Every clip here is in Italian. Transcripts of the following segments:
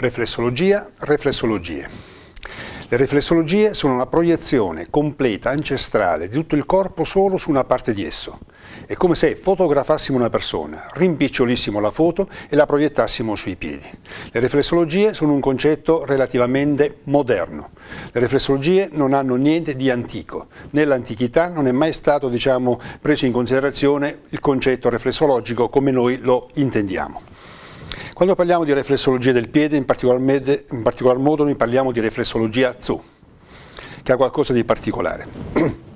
Reflessologia, reflessologie. Le reflessologie sono la proiezione completa, ancestrale, di tutto il corpo solo su una parte di esso. È come se fotografassimo una persona, rimpicciolissimo la foto e la proiettassimo sui piedi. Le reflessologie sono un concetto relativamente moderno. Le reflessologie non hanno niente di antico. Nell'antichità non è mai stato diciamo, preso in considerazione il concetto reflessologico come noi lo intendiamo. Quando parliamo di reflessologia del piede, in particolar, med, in particolar modo noi parliamo di reflessologia Zu, che ha qualcosa di particolare.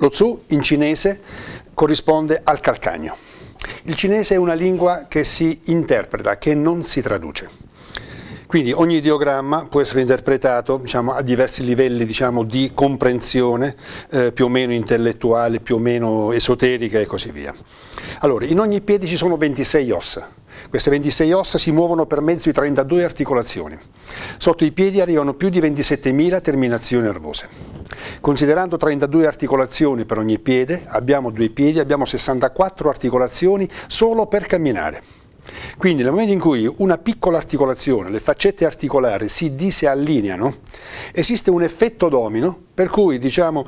Lo Zu in cinese corrisponde al calcagno. Il cinese è una lingua che si interpreta, che non si traduce. Quindi ogni ideogramma può essere interpretato diciamo, a diversi livelli diciamo, di comprensione eh, più o meno intellettuale, più o meno esoterica e così via. Allora, in ogni piede ci sono 26 ossa. Queste 26 ossa si muovono per mezzo di 32 articolazioni. Sotto i piedi arrivano più di 27.000 terminazioni nervose. Considerando 32 articolazioni per ogni piede, abbiamo due piedi, abbiamo 64 articolazioni solo per camminare. Quindi nel momento in cui una piccola articolazione, le faccette articolari si disallineano, esiste un effetto domino per cui diciamo,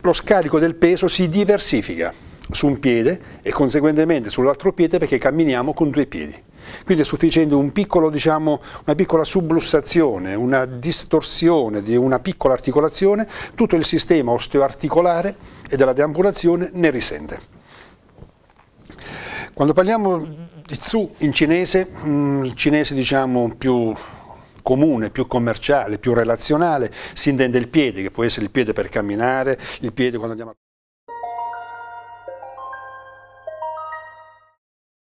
lo scarico del peso si diversifica su un piede e conseguentemente sull'altro piede perché camminiamo con due piedi. Quindi è sufficiente un piccolo, diciamo, una piccola sublussazione, una distorsione di una piccola articolazione, tutto il sistema osteoarticolare e della deambulazione ne risente. Quando parliamo di zu in cinese, mm, il cinese diciamo più comune, più commerciale, più relazionale, si intende il piede, che può essere il piede per camminare, il piede quando andiamo a